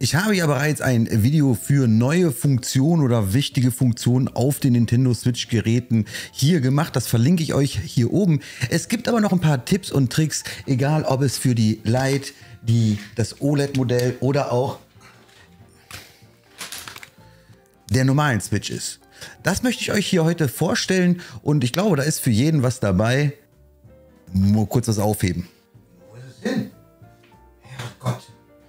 Ich habe ja bereits ein Video für neue Funktionen oder wichtige Funktionen auf den Nintendo Switch Geräten hier gemacht. Das verlinke ich euch hier oben. Es gibt aber noch ein paar Tipps und Tricks, egal ob es für die Lite, die, das OLED-Modell oder auch der normalen Switch ist. Das möchte ich euch hier heute vorstellen und ich glaube, da ist für jeden was dabei. Nur kurz was aufheben.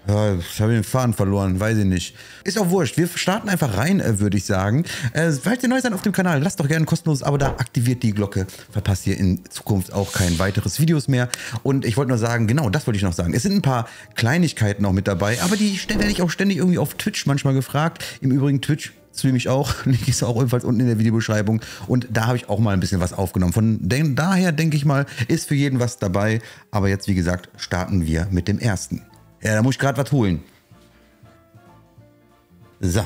Ja, ich habe den Faden verloren, weiß ich nicht. Ist auch wurscht. Wir starten einfach rein, äh, würde ich sagen. Äh, falls ihr neu seid auf dem Kanal, lasst doch gerne ein kostenloses Abo da, aktiviert die Glocke, verpasst ihr in Zukunft auch kein weiteres Videos mehr. Und ich wollte nur sagen, genau, das wollte ich noch sagen. Es sind ein paar Kleinigkeiten auch mit dabei, aber die werde ich auch ständig irgendwie auf Twitch manchmal gefragt. Im Übrigen Twitch streame ich auch. Link ist auch ebenfalls unten in der Videobeschreibung. Und da habe ich auch mal ein bisschen was aufgenommen. Von daher denke ich mal, ist für jeden was dabei. Aber jetzt, wie gesagt, starten wir mit dem ersten. Ja, da muss ich gerade was holen. So.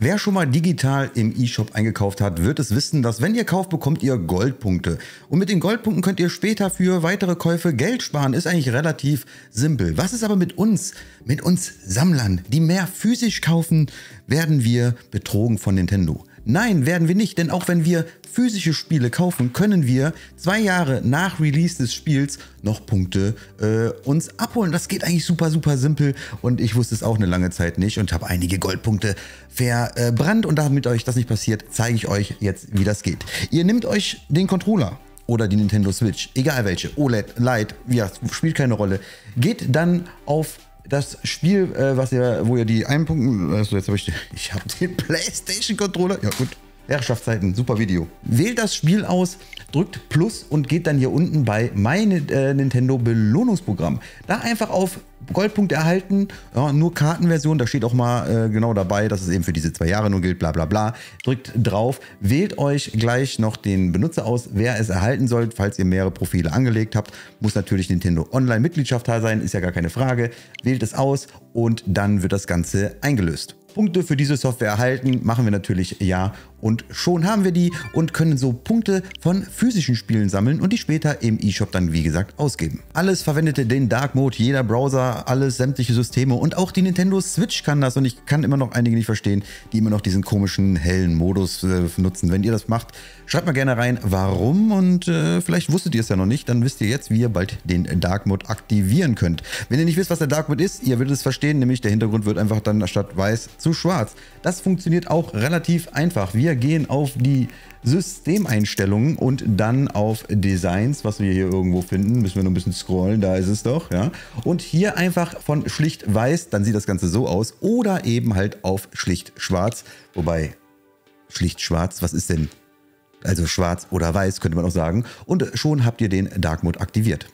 Wer schon mal digital im E-Shop eingekauft hat, wird es wissen, dass wenn ihr kauft, bekommt ihr Goldpunkte. Und mit den Goldpunkten könnt ihr später für weitere Käufe Geld sparen. Ist eigentlich relativ simpel. Was ist aber mit uns? Mit uns Sammlern, die mehr physisch kaufen, werden wir betrogen von Nintendo. Nein, werden wir nicht, denn auch wenn wir physische Spiele kaufen, können wir zwei Jahre nach Release des Spiels noch Punkte äh, uns abholen. Das geht eigentlich super, super simpel und ich wusste es auch eine lange Zeit nicht und habe einige Goldpunkte verbrannt und damit euch das nicht passiert, zeige ich euch jetzt, wie das geht. Ihr nehmt euch den Controller oder die Nintendo Switch, egal welche, OLED, Lite, ja, spielt keine Rolle, geht dann auf das Spiel, äh, was ihr, wo ihr die einen Punkte, also äh, jetzt habe ich, ich habe den PlayStation Controller, ja gut, Herrschaftszeiten, super Video. Wählt das Spiel aus, drückt Plus und geht dann hier unten bei mein äh, Nintendo Belohnungsprogramm. Da einfach auf Goldpunkt erhalten, ja, nur Kartenversion, da steht auch mal äh, genau dabei, dass es eben für diese zwei Jahre nur gilt, bla bla bla. Drückt drauf, wählt euch gleich noch den Benutzer aus, wer es erhalten soll, falls ihr mehrere Profile angelegt habt. Muss natürlich Nintendo Online-Mitgliedschaft sein, ist ja gar keine Frage. Wählt es aus und dann wird das Ganze eingelöst. Punkte für diese Software erhalten, machen wir natürlich ja und schon haben wir die und können so Punkte von physischen Spielen sammeln und die später im eShop dann wie gesagt ausgeben. Alles verwendete den Dark Mode, jeder Browser, alles sämtliche Systeme und auch die Nintendo Switch kann das und ich kann immer noch einige nicht verstehen, die immer noch diesen komischen hellen Modus äh, nutzen. Wenn ihr das macht, schreibt mal gerne rein, warum und äh, vielleicht wusstet ihr es ja noch nicht, dann wisst ihr jetzt, wie ihr bald den Dark Mode aktivieren könnt. Wenn ihr nicht wisst, was der Dark Mode ist, ihr würdet es verstehen, nämlich der Hintergrund wird einfach dann statt weiß zu schwarz. Das funktioniert auch relativ einfach. Wir wir gehen auf die Systemeinstellungen und dann auf Designs, was wir hier irgendwo finden. Müssen wir nur ein bisschen scrollen, da ist es doch. ja. Und hier einfach von schlicht weiß, dann sieht das Ganze so aus. Oder eben halt auf schlicht schwarz. Wobei, schlicht schwarz, was ist denn? Also schwarz oder weiß, könnte man auch sagen. Und schon habt ihr den Dark Mode aktiviert.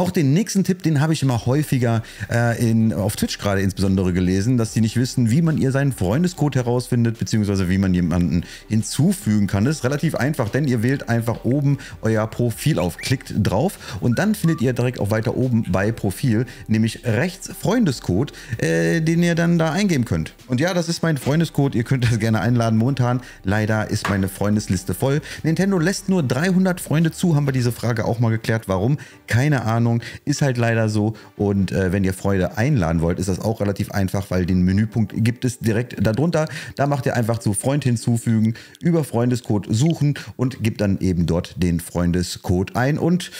Auch den nächsten Tipp, den habe ich immer häufiger äh, in, auf Twitch gerade insbesondere gelesen, dass die nicht wissen, wie man ihr seinen Freundescode herausfindet, beziehungsweise wie man jemanden hinzufügen kann. Das ist relativ einfach, denn ihr wählt einfach oben euer Profil auf, klickt drauf und dann findet ihr direkt auch weiter oben bei Profil, nämlich rechts Freundescode, äh, den ihr dann da eingeben könnt. Und ja, das ist mein Freundescode, ihr könnt das gerne einladen. Momentan leider ist meine Freundesliste voll. Nintendo lässt nur 300 Freunde zu, haben wir diese Frage auch mal geklärt. Warum? Keine Ahnung. Ordnung. Ist halt leider so. Und äh, wenn ihr Freunde einladen wollt, ist das auch relativ einfach, weil den Menüpunkt gibt es direkt darunter. Da macht ihr einfach zu Freund hinzufügen, über Freundescode suchen und gebt dann eben dort den Freundescode ein und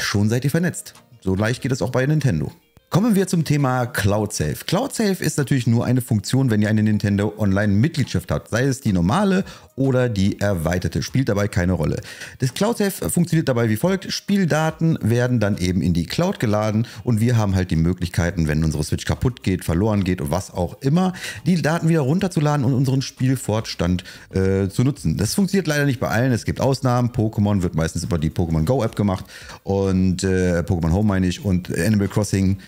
schon seid ihr vernetzt. So leicht geht es auch bei Nintendo. Kommen wir zum Thema CloudSafe. CloudSafe ist natürlich nur eine Funktion, wenn ihr eine Nintendo Online-Mitgliedschaft habt, sei es die normale oder die erweiterte, spielt dabei keine Rolle. Das CloudSafe funktioniert dabei wie folgt, Spieldaten werden dann eben in die Cloud geladen und wir haben halt die Möglichkeiten, wenn unsere Switch kaputt geht, verloren geht und was auch immer, die Daten wieder runterzuladen und unseren Spielfortstand äh, zu nutzen. Das funktioniert leider nicht bei allen, es gibt Ausnahmen, Pokémon wird meistens über die Pokémon Go App gemacht und äh, Pokémon Home meine ich und Animal Crossing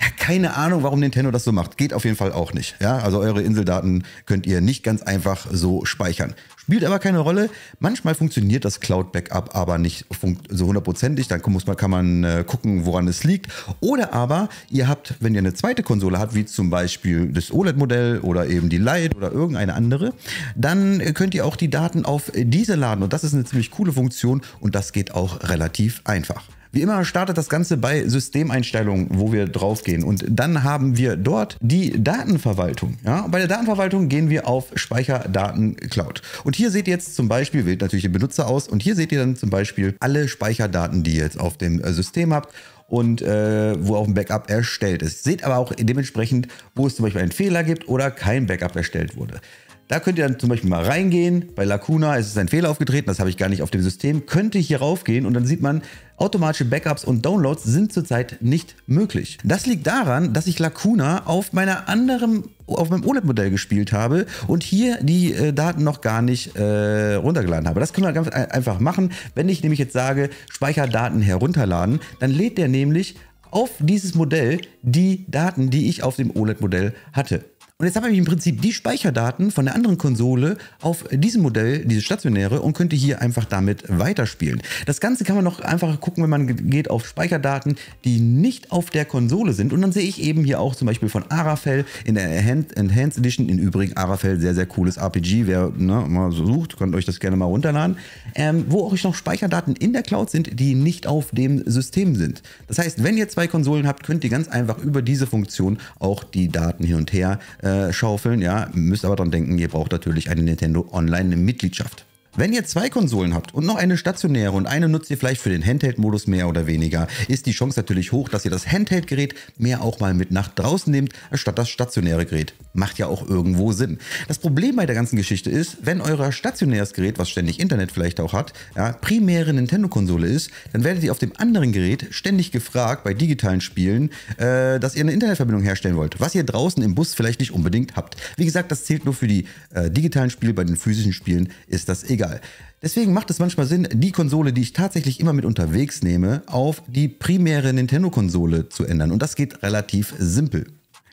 ja, keine Ahnung, warum Nintendo das so macht. Geht auf jeden Fall auch nicht. Ja, also eure Inseldaten könnt ihr nicht ganz einfach so speichern. Spielt aber keine Rolle. Manchmal funktioniert das Cloud-Backup aber nicht so hundertprozentig. Dann muss man, kann man äh, gucken, woran es liegt. Oder aber ihr habt, wenn ihr eine zweite Konsole habt, wie zum Beispiel das OLED-Modell oder eben die Lite oder irgendeine andere, dann könnt ihr auch die Daten auf diese laden. Und das ist eine ziemlich coole Funktion und das geht auch relativ einfach. Wie immer startet das Ganze bei Systemeinstellungen, wo wir draufgehen. Und dann haben wir dort die Datenverwaltung. Ja? Bei der Datenverwaltung gehen wir auf Speicherdaten Cloud. Und hier seht ihr jetzt zum Beispiel, wählt natürlich den Benutzer aus, und hier seht ihr dann zum Beispiel alle Speicherdaten, die ihr jetzt auf dem äh, System habt und äh, wo auch ein Backup erstellt ist. Seht aber auch dementsprechend, wo es zum Beispiel einen Fehler gibt oder kein Backup erstellt wurde. Da könnt ihr dann zum Beispiel mal reingehen. Bei Lacuna ist es ein Fehler aufgetreten, das habe ich gar nicht auf dem System. Könnte ich hier raufgehen und dann sieht man, automatische Backups und Downloads sind zurzeit nicht möglich. Das liegt daran, dass ich Lacuna auf meiner anderen auf meinem OLED-Modell gespielt habe und hier die äh, Daten noch gar nicht äh, runtergeladen habe. Das können wir ganz einfach machen. Wenn ich nämlich jetzt sage, Speicherdaten herunterladen, dann lädt der nämlich auf dieses Modell die Daten, die ich auf dem OLED-Modell hatte. Und jetzt habe ich im Prinzip die Speicherdaten von der anderen Konsole auf diesem Modell, dieses stationäre, und könnte hier einfach damit weiterspielen. Das Ganze kann man noch einfach gucken, wenn man geht auf Speicherdaten, die nicht auf der Konsole sind. Und dann sehe ich eben hier auch zum Beispiel von Arafel in der Enhanced Edition, in übrigen Arafel, sehr, sehr cooles RPG. Wer ne, mal so sucht, könnt euch das gerne mal runterladen. Ähm, wo auch noch Speicherdaten in der Cloud sind, die nicht auf dem System sind. Das heißt, wenn ihr zwei Konsolen habt, könnt ihr ganz einfach über diese Funktion auch die Daten hin und her äh, äh, schaufeln. Ja, müsst aber dran denken, ihr braucht natürlich eine Nintendo Online-Mitgliedschaft. Wenn ihr zwei Konsolen habt und noch eine stationäre und eine nutzt ihr vielleicht für den Handheld-Modus mehr oder weniger, ist die Chance natürlich hoch, dass ihr das Handheld-Gerät mehr auch mal mit nach draußen nehmt, statt das stationäre Gerät. Macht ja auch irgendwo Sinn. Das Problem bei der ganzen Geschichte ist, wenn euer stationäres Gerät, was ständig Internet vielleicht auch hat, ja, primäre Nintendo-Konsole ist, dann werdet ihr auf dem anderen Gerät ständig gefragt bei digitalen Spielen, äh, dass ihr eine Internetverbindung herstellen wollt, was ihr draußen im Bus vielleicht nicht unbedingt habt. Wie gesagt, das zählt nur für die äh, digitalen Spiele, bei den physischen Spielen ist das egal egal. Deswegen macht es manchmal Sinn, die Konsole, die ich tatsächlich immer mit unterwegs nehme, auf die primäre Nintendo-Konsole zu ändern. Und das geht relativ simpel.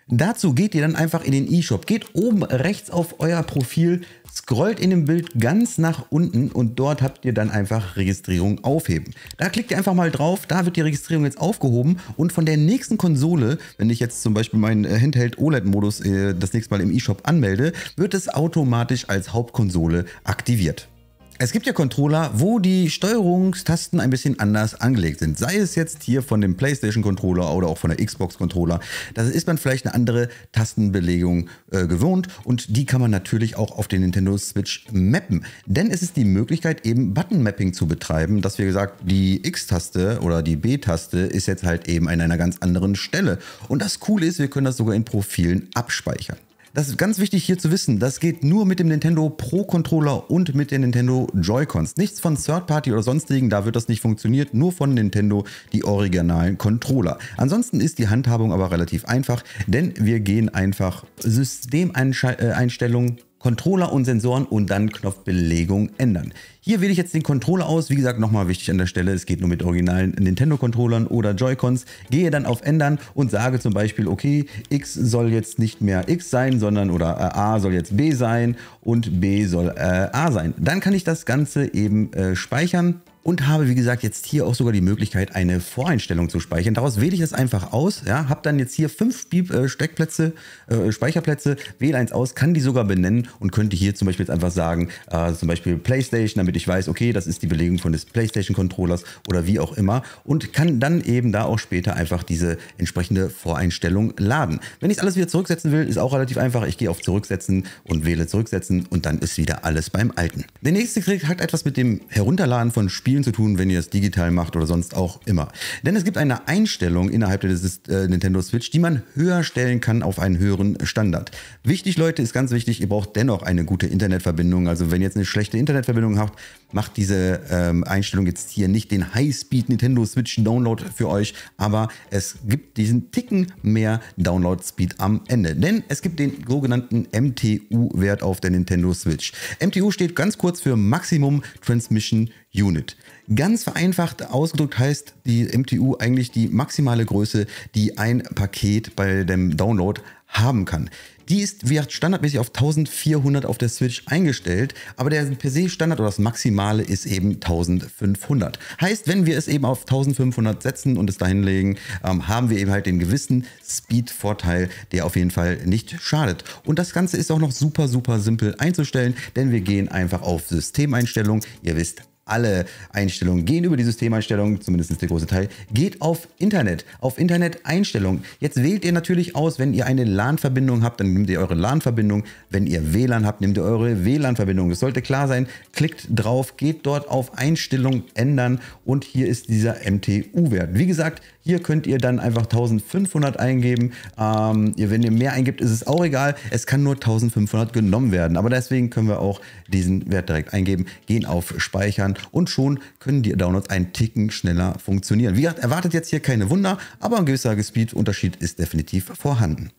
Dazu geht ihr dann einfach in den eShop, geht oben rechts auf euer Profil, scrollt in dem Bild ganz nach unten und dort habt ihr dann einfach Registrierung aufheben. Da klickt ihr einfach mal drauf, da wird die Registrierung jetzt aufgehoben und von der nächsten Konsole, wenn ich jetzt zum Beispiel meinen äh, Handheld OLED-Modus äh, das nächste Mal im eShop anmelde, wird es automatisch als Hauptkonsole aktiviert. Es gibt ja Controller, wo die Steuerungstasten ein bisschen anders angelegt sind. Sei es jetzt hier von dem PlayStation Controller oder auch von der Xbox Controller. Da ist man vielleicht eine andere Tastenbelegung äh, gewohnt und die kann man natürlich auch auf den Nintendo Switch mappen. Denn es ist die Möglichkeit, eben Button Mapping zu betreiben, dass wir gesagt, die X-Taste oder die B-Taste ist jetzt halt eben an einer ganz anderen Stelle. Und das Coole ist, wir können das sogar in Profilen abspeichern. Das ist ganz wichtig hier zu wissen. Das geht nur mit dem Nintendo Pro Controller und mit den Nintendo Joy-Cons. Nichts von Third Party oder sonstigen, da wird das nicht funktioniert. Nur von Nintendo die originalen Controller. Ansonsten ist die Handhabung aber relativ einfach, denn wir gehen einfach Systemeinstellungen äh, Controller und Sensoren und dann Knopfbelegung ändern. Hier wähle ich jetzt den Controller aus. Wie gesagt, nochmal wichtig an der Stelle, es geht nur mit originalen Nintendo-Controllern oder Joy-Cons. Gehe dann auf Ändern und sage zum Beispiel, okay, X soll jetzt nicht mehr X sein, sondern oder äh, A soll jetzt B sein und B soll äh, A sein. Dann kann ich das Ganze eben äh, speichern und habe, wie gesagt, jetzt hier auch sogar die Möglichkeit, eine Voreinstellung zu speichern. Daraus wähle ich das einfach aus, ja, habe dann jetzt hier fünf äh, Steckplätze, äh, Speicherplätze, wähle eins aus, kann die sogar benennen und könnte hier zum Beispiel jetzt einfach sagen, äh, zum Beispiel Playstation, damit ich weiß, okay, das ist die Belegung von des Playstation-Controllers oder wie auch immer und kann dann eben da auch später einfach diese entsprechende Voreinstellung laden. Wenn ich alles wieder zurücksetzen will, ist auch relativ einfach. Ich gehe auf Zurücksetzen und wähle Zurücksetzen und dann ist wieder alles beim Alten. Der nächste Trick hat etwas mit dem Herunterladen von Spielen Spielen zu tun, wenn ihr es digital macht oder sonst auch immer. Denn es gibt eine Einstellung innerhalb der äh, Nintendo Switch, die man höher stellen kann auf einen höheren Standard. Wichtig, Leute, ist ganz wichtig, ihr braucht dennoch eine gute Internetverbindung. Also wenn ihr jetzt eine schlechte Internetverbindung habt, macht diese ähm, Einstellung jetzt hier nicht den Highspeed Nintendo Switch Download für euch, aber es gibt diesen Ticken mehr Download Speed am Ende. Denn es gibt den sogenannten MTU-Wert auf der Nintendo Switch. MTU steht ganz kurz für Maximum Transmission Unit. Ganz vereinfacht ausgedrückt heißt die MTU eigentlich die maximale Größe, die ein Paket bei dem Download haben kann. Die ist wie standardmäßig auf 1400 auf der Switch eingestellt, aber der per se Standard oder das Maximale ist eben 1500. Heißt, wenn wir es eben auf 1500 setzen und es dahin legen, ähm, haben wir eben halt den gewissen Speed-Vorteil, der auf jeden Fall nicht schadet. Und das Ganze ist auch noch super, super simpel einzustellen, denn wir gehen einfach auf Systemeinstellung. Ihr wisst, alle Einstellungen gehen über die Systemeinstellungen, zumindest der große Teil, geht auf Internet, auf Internet-Einstellungen. Jetzt wählt ihr natürlich aus, wenn ihr eine LAN-Verbindung habt, dann nehmt ihr eure LAN-Verbindung. Wenn ihr WLAN habt, nehmt ihr eure WLAN-Verbindung. Es sollte klar sein. Klickt drauf, geht dort auf Einstellungen ändern und hier ist dieser MTU-Wert. Wie gesagt, hier könnt ihr dann einfach 1500 eingeben. Ähm, wenn ihr mehr eingibt, ist es auch egal. Es kann nur 1500 genommen werden. Aber deswegen können wir auch diesen Wert direkt eingeben, gehen auf Speichern und schon können die Downloads einen Ticken schneller funktionieren. Wie gesagt, erwartet jetzt hier keine Wunder, aber ein gewisser Speed-Unterschied ist definitiv vorhanden.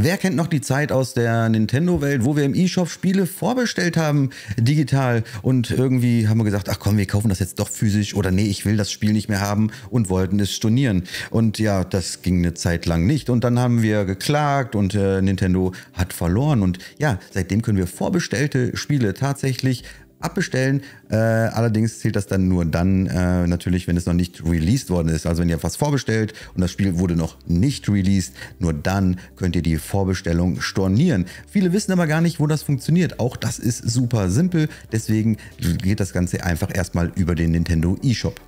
Wer kennt noch die Zeit aus der Nintendo-Welt, wo wir im eShop Spiele vorbestellt haben, digital und irgendwie haben wir gesagt, ach komm, wir kaufen das jetzt doch physisch oder nee, ich will das Spiel nicht mehr haben und wollten es stornieren. Und ja, das ging eine Zeit lang nicht und dann haben wir geklagt und äh, Nintendo hat verloren und ja, seitdem können wir vorbestellte Spiele tatsächlich abbestellen. Äh, allerdings zählt das dann nur dann äh, natürlich, wenn es noch nicht released worden ist. Also wenn ihr was vorbestellt und das Spiel wurde noch nicht released, nur dann könnt ihr die Vorbestellung stornieren. Viele wissen aber gar nicht, wo das funktioniert. Auch das ist super simpel. Deswegen geht das Ganze einfach erstmal über den Nintendo eShop.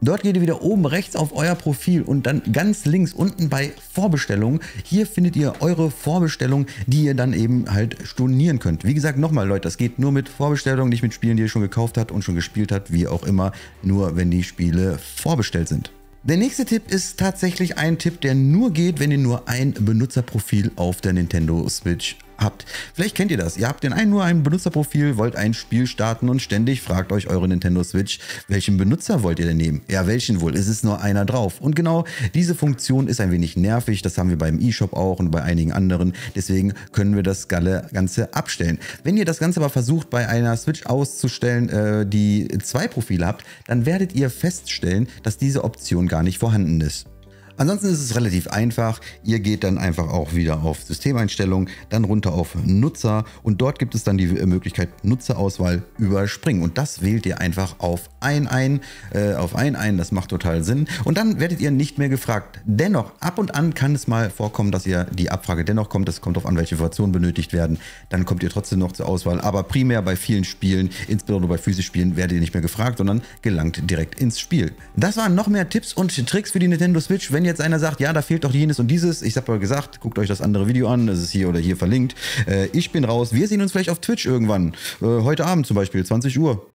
Dort geht ihr wieder oben rechts auf euer Profil und dann ganz links unten bei Vorbestellungen. Hier findet ihr eure Vorbestellung, die ihr dann eben halt stornieren könnt. Wie gesagt, nochmal Leute, das geht nur mit Vorbestellungen, nicht mit Spielen, die ihr schon gekauft habt und schon gespielt habt, wie auch immer, nur wenn die Spiele vorbestellt sind. Der nächste Tipp ist tatsächlich ein Tipp, der nur geht, wenn ihr nur ein Benutzerprofil auf der Nintendo Switch habt. Vielleicht kennt ihr das. Ihr habt den einen nur ein Benutzerprofil, wollt ein Spiel starten und ständig fragt euch eure Nintendo Switch, welchen Benutzer wollt ihr denn nehmen? Ja, welchen wohl? Ist es nur einer drauf? Und genau diese Funktion ist ein wenig nervig. Das haben wir beim eShop auch und bei einigen anderen. Deswegen können wir das Ganze abstellen. Wenn ihr das Ganze aber versucht, bei einer Switch auszustellen, äh, die zwei Profile habt, dann werdet ihr feststellen, dass diese Option gar nicht vorhanden ist. Ansonsten ist es relativ einfach. Ihr geht dann einfach auch wieder auf Systemeinstellungen, dann runter auf Nutzer und dort gibt es dann die äh, Möglichkeit Nutzerauswahl überspringen. Und das wählt ihr einfach auf ein ein, äh, auf ein ein. Das macht total Sinn. Und dann werdet ihr nicht mehr gefragt. Dennoch, ab und an kann es mal vorkommen, dass ihr die Abfrage dennoch kommt. Das kommt darauf an, welche Informationen benötigt werden. Dann kommt ihr trotzdem noch zur Auswahl. Aber primär bei vielen Spielen, insbesondere bei physischen Spielen, werdet ihr nicht mehr gefragt, sondern gelangt direkt ins Spiel. Das waren noch mehr Tipps und Tricks für die Nintendo Switch. Wenn wenn jetzt einer sagt, ja, da fehlt doch jenes und dieses, ich habe ja gesagt, guckt euch das andere Video an, das ist hier oder hier verlinkt. Äh, ich bin raus. Wir sehen uns vielleicht auf Twitch irgendwann. Äh, heute Abend zum Beispiel, 20 Uhr.